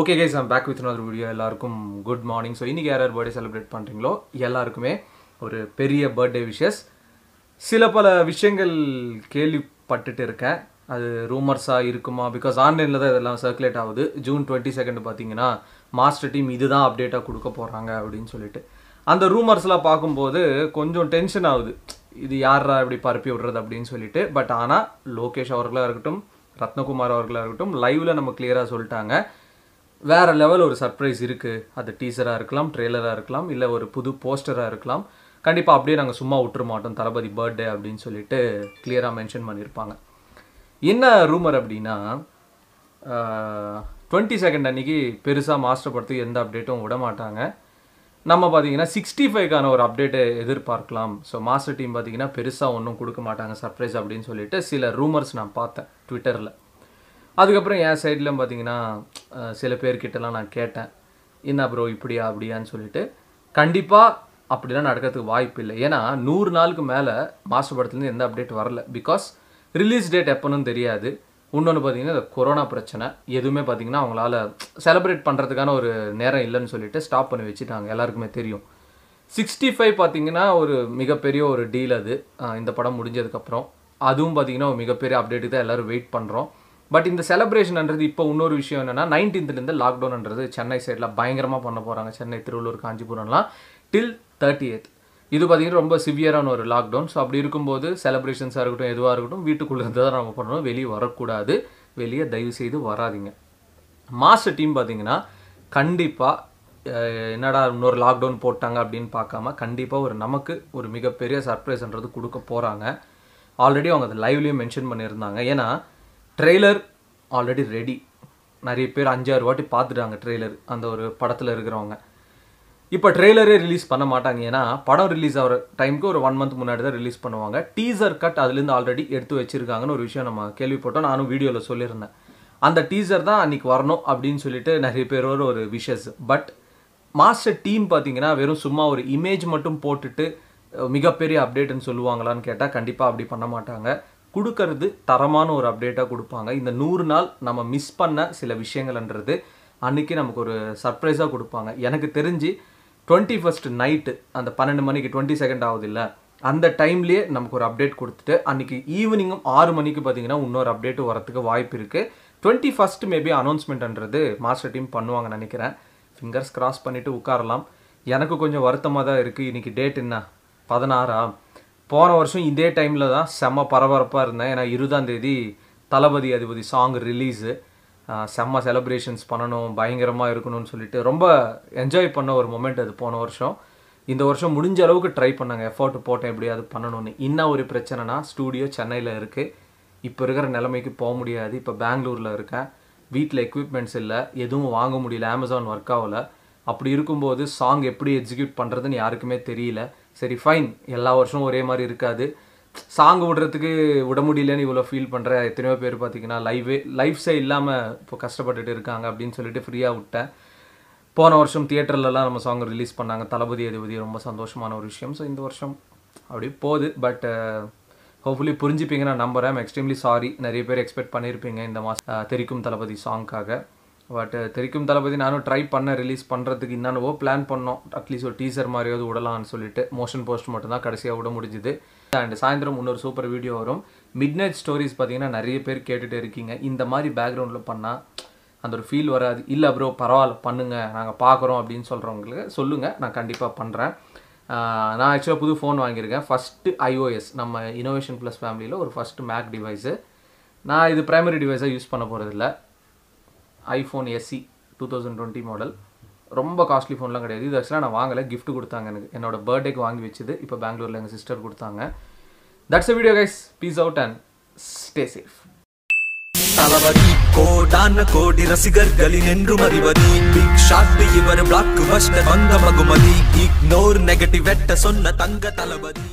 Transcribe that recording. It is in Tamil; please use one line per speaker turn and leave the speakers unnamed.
ஓகே கைஸ் நான் பேக் வித் அதர் வீடியோ எல்லாருக்கும் குட் மார்னிங் ஸோ இன்றைக்கி யார் யார் பர்த்டே செலிப்ரேட் பண்ணுறீங்களோ எல்லாருக்குமே ஒரு பெரிய பர்த்டே விஷஸ் சில பல விஷயங்கள் கேள்விப்பட்டுட்டு இருக்கேன் அது ரூமர்ஸாக இருக்குமா பிகாஸ் ஆன்லைனில் தான் இதெல்லாம் சர்க்குலேட் ஆகுது ஜூன் டுவெண்ட்டி செகண்ட் பார்த்தீங்கன்னா மாஸ்டர் டீம் இதுதான் அப்டேட்டாக கொடுக்க போகிறாங்க அப்படின்னு சொல்லிட்டு அந்த ரூமர்ஸ்லாம் பார்க்கும்போது கொஞ்சம் டென்ஷன் ஆகுது இது யாரா இப்படி பரப்பி விடுறது அப்படின்னு சொல்லிட்டு பட் ஆனால் லோகேஷ் அவர்களாக இருக்கட்டும் ரத்னகுமார் அவர்களாக இருக்கட்டும் லைவில் நம்ம கிளியராக சொல்லிட்டாங்க வேறு லெவல் ஒரு சர்ப்ரைஸ் இருக்குது அது டீசராக இருக்கலாம் ட்ரெய்லராக இருக்கலாம் இல்லை ஒரு புது போஸ்டராக இருக்கலாம் கண்டிப்பாக அப்படியே நாங்கள் சும்மா விட்டுற மாட்டோம் தளபதி பர்த்டே அப்படின்னு சொல்லிட்டு கிளியராக மென்ஷன் பண்ணியிருப்பாங்க என்ன ரூமர் அப்படின்னா டுவெண்ட்டி செகண்ட் அன்றைக்கி பெருசாக மாஸ்டர் படுத்து எந்த அப்டேட்டும் விட மாட்டாங்க நம்ம பார்த்தீங்கன்னா சிக்ஸ்டி ஃபைவ்க்கான ஒரு அப்டேட்டை எதிர்பார்க்கலாம் ஸோ மாஸ்டர் டீம் பார்த்தீங்கன்னா பெருசாக ஒன்றும் கொடுக்க மாட்டாங்க சர்ப்ரைஸ் அப்படின்னு சொல்லிட்டு சில ரூமர்ஸ் நான் பார்த்தேன் ட்விட்டரில் அதுக்கப்புறம் என் சைட்லேயும் பார்த்தீங்கன்னா சில பேர்கிட்டலாம் நான் கேட்டேன் என்ன ப்ரோ இப்படியா அப்படியான்னு சொல்லிட்டு கண்டிப்பாக அப்படிலாம் நடக்கிறதுக்கு வாய்ப்பு இல்லை ஏன்னா நூறு நாளுக்கு மேலே மாஸ்டர் படத்துலேருந்து எந்த அப்டேட் வரல பிகாஸ் ரிலீஸ் டேட் எப்போன்னு தெரியாது இன்னொன்று பார்த்தீங்கன்னா இந்த கொரோனா பிரச்சனை எதுவுமே பார்த்தீங்கன்னா அவங்களால செலிப்ரேட் பண்ணுறதுக்கான ஒரு நேரம் இல்லைன்னு சொல்லிட்டு ஸ்டாப் பண்ணி வச்சுட்டாங்க எல்லாருக்குமே தெரியும் சிக்ஸ்டி ஃபைவ் பார்த்தீங்கன்னா ஒரு மிகப்பெரிய ஒரு டீல் அது இந்த படம் முடிஞ்சதுக்கப்புறம் அதுவும் பார்த்தீங்கன்னா ஒரு மிகப்பெரிய அப்டேட்டுக்கு தான் எல்லோரும் வெயிட் பண்ணுறோம் பட் இந்த செலப்ரேஷன்ன்றது இப்போ இன்னொரு விஷயம் என்னென்னா நைன்டீன்த்லேருந்து லாக்டவுன்ன்றது சென்னை சைடில் பயங்கரமாக பண்ண போகிறாங்க சென்னை திருவள்ளூர் காஞ்சிபுரம்லாம் டில் தேர்ட்டி எய்த் இது பார்த்திங்கன்னா ரொம்ப சிவியரான ஒரு லாக்டவுன் ஸோ அப்படி இருக்கும்போது செலப்ரேஷன்ஸாக இருக்கட்டும் எதுவாக இருக்கட்டும் வீட்டுக்குள்ளே இருந்து தான் நம்ம பண்ணணும் வெளியே வரக்கூடாது வெளியே தயவு செய்து வராதிங்க மாஸ்டர் டீம் பார்த்திங்கன்னா கண்டிப்பாக என்னடா இன்னொரு லாக்டவுன் போட்டாங்க அப்படின்னு பார்க்காம கண்டிப்பாக ஒரு நமக்கு ஒரு மிகப்பெரிய சர்ப்ரைஸ்ன்றது கொடுக்க போகிறாங்க ஆல்ரெடி அவங்க அதை லைவ்லேயும் மென்ஷன் பண்ணியிருந்தாங்க ஏன்னா ட்ரெய்லர் ஆல்ரெடி ரெடி நிறைய பேர் அஞ்சாறு வாட்டி பார்த்துட்டாங்க ட்ரெய்லர் அந்த ஒரு படத்தில் இருக்கிறவங்க இப்போ ட்ரெய்லரே ரிலீஸ் பண்ண மாட்டாங்க ஏன்னா படம் ரிலீஸ் ஆகிற டைமுக்கு ஒரு ஒன் மந்த் முன்னாடி தான் ரிலீஸ் பண்ணுவாங்க டீசர் கட் அதுலேருந்து ஆல்ரெடி எடுத்து வச்சுருக்காங்கன்னு ஒரு விஷயம் நம்ம கேள்விப்பட்டோம் நானும் வீடியோவில் சொல்லியிருந்தேன் அந்த டீசர் தான் அன்றைக்கி வரணும் அப்படின்னு சொல்லிட்டு நிறைய பேரோட ஒரு விஷஸ் பட் மாஸ்டர் டீம் பார்த்தீங்கன்னா வெறும் சும்மா ஒரு இமேஜ் மட்டும் போட்டுட்டு மிகப்பெரிய அப்டேட்டுன்னு சொல்லுவாங்களான்னு கேட்டால் கண்டிப்பாக அப்படி பண்ண மாட்டாங்க கொடுக்கறது தரமான ஒரு அப்டேட்டாக கொடுப்பாங்க இந்த நூறு நாள் நம்ம மிஸ் பண்ண சில விஷயங்கள்ன்றது அன்றைக்கி நமக்கு ஒரு சர்ப்ரைஸாக கொடுப்பாங்க எனக்கு தெரிஞ்சு டுவெண்ட்டி ஃபஸ்ட் நைட்டு அந்த பன்னெண்டு மணிக்கு டுவெண்ட்டி செகண்ட் ஆகுது இல்லை அந்த டைம்லேயே நமக்கு ஒரு அப்டேட் கொடுத்துட்டு அன்றைக்கி ஈவினிங்கும் ஆறு மணிக்கு பார்த்தீங்கன்னா இன்னொரு அப்டேட்டு வரத்துக்கு வாய்ப்பு இருக்குது டுவெண்ட்டி ஃபஸ்ட் மேபி அனௌன்ஸ்மெண்ட்ன்றது மாஸ்டர் டீம் பண்ணுவாங்க நினைக்கிறேன் ஃபிங்கர்ஸ் கிராஸ் பண்ணிவிட்டு உட்காரலாம் எனக்கு கொஞ்சம் வருத்தமாக தான் இருக்குது இன்றைக்கி டேட் என்ன பதினாறா போன வருஷம் இதே டைமில் தான் செம்ம பரபரப்பாக இருந்தேன் ஏன்னா இருபதாம் தேதி தளபதி அதிபதி சாங் ரிலீஸு செம்ம செலப்ரேஷன்ஸ் பண்ணணும் பயங்கரமாக இருக்கணும்னு சொல்லிட்டு ரொம்ப என்ஜாய் பண்ண ஒரு மொமெண்ட் அது போன வருஷம் இந்த வருஷம் முடிஞ்ச அளவுக்கு ட்ரை பண்ணாங்க எஃபோர்ட் போட்டேன் எப்படியாவது பண்ணணும்னு இன்னும் ஒரு பிரச்சனைனா ஸ்டூடியோ சென்னையில் இருக்குது இப்போ இருக்கிற நிலைமைக்கு போக முடியாது இப்போ பெங்களூரில் இருக்கேன் வீட்டில் எக்யூப்மெண்ட்ஸ் இல்லை எதுவும் வாங்க முடியல அமேசான் ஒர்க் ஆகலை அப்படி இருக்கும்போது சாங் எப்படி எக்ஸிக்யூட் பண்ணுறதுன்னு யாருக்குமே தெரியல சரி ஃபைன் எல்லா வருஷமும் ஒரே மாதிரி இருக்காது சாங் விடுறதுக்கு விட முடியலன்னு இவ்வளோ ஃபீல் பண்ணுற எத்தனையோ பேர் பார்த்தீங்கன்னா லைவே லைஃப்ஸே இல்லாமல் இப்போ கஷ்டப்பட்டுட்டு இருக்காங்க அப்படின்னு சொல்லிட்டு ஃப்ரீயாக விட்டேன் போன வருஷம் தியேட்டர்லலாம் நம்ம சாங் ரிலீஸ் பண்ணாங்க தளபதி அதிபதி ரொம்ப சந்தோஷமான ஒரு விஷயம் ஸோ இந்த வருஷம் அப்படி போகுது பட் ஹோப்ஃபுல்லி புரிஞ்சுப்பீங்க நான் நம்புகிறேன் எக்ஸ்ட்ரீம்லி சாரி நிறைய பேர் எக்ஸ்பெக்ட் பண்ணியிருப்பீங்க இந்த மாதம் தெரிக்கும் தளபதி சாங்க்காக பட் uh, தெரிக்கும் தளபதி நானும் ட்ரை பண்ணேன் ரிலீஸ் பண்ணுறதுக்கு என்னென்னவோ பிளான் பண்ணோம் அட்லீஸ்ட் ஒரு டீசர் மாதிரியாவது விடலாம்னு சொல்லிட்டு மோஷன் போஸ்ட் மட்டும்தான் கடைசியாக விட முடிஞ்சுது அண்ட் சாயந்தரம் இன்னொரு சூப்பர் வீடியோ வரும் மிட் நைட் ஸ்டோரிஸ் பார்த்தீங்கன்னா நிறைய பேர் கேட்டுகிட்டே இருக்கீங்க இந்த மாதிரி பேக்ரவுண்டில் பண்ணால் அந்த ஒரு ஃபீல் வராது இல்லை ப்ரோ பரவாயில்ல பண்ணுங்கள் நாங்கள் பார்க்குறோம் அப்படின்னு சொல்கிறவங்களுக்கு சொல்லுங்கள் நான் கண்டிப்பாக பண்ணுறேன் நான் ஆக்சுவலாக புது ஃபோன் வாங்கியிருக்கேன் ஃபஸ்ட்டு ஐஓஎஸ் நம்ம இனோவேஷன் ப்ளஸ் ஃபேமிலியில் ஒரு ஃபஸ்ட்டு மேக் டிவைஸு நான் இது ப்ரைமரி டிவைஸாக யூஸ் பண்ண போகிறதில்ல iPhone SE two thousand twenty model ரொம்ப காஸ்ட்லி ஃபோன்லாம் கிடையாது இது ஆக்சுவலாக நான் வாங்கலை கிஃப்ட் கொடுத்தாங்க எனக்கு என்னோட பர்த்டேக்கு வாங்கி வச்சது இப்போ பெங்களூரில் எங்கள் சிஸ்டர் கொடுத்தாங்க that's a video guys peace out and stay safe Thalapathy கோடான கோடி ரசிகர்களின் என்று மறிவது பிக் ஷாட் இவர் பிளாக் பஸ்டர் வந்த மகுமதி இக்னோர் நெகட்டிவ் வெட்ட சொன்ன தங்க தளபதி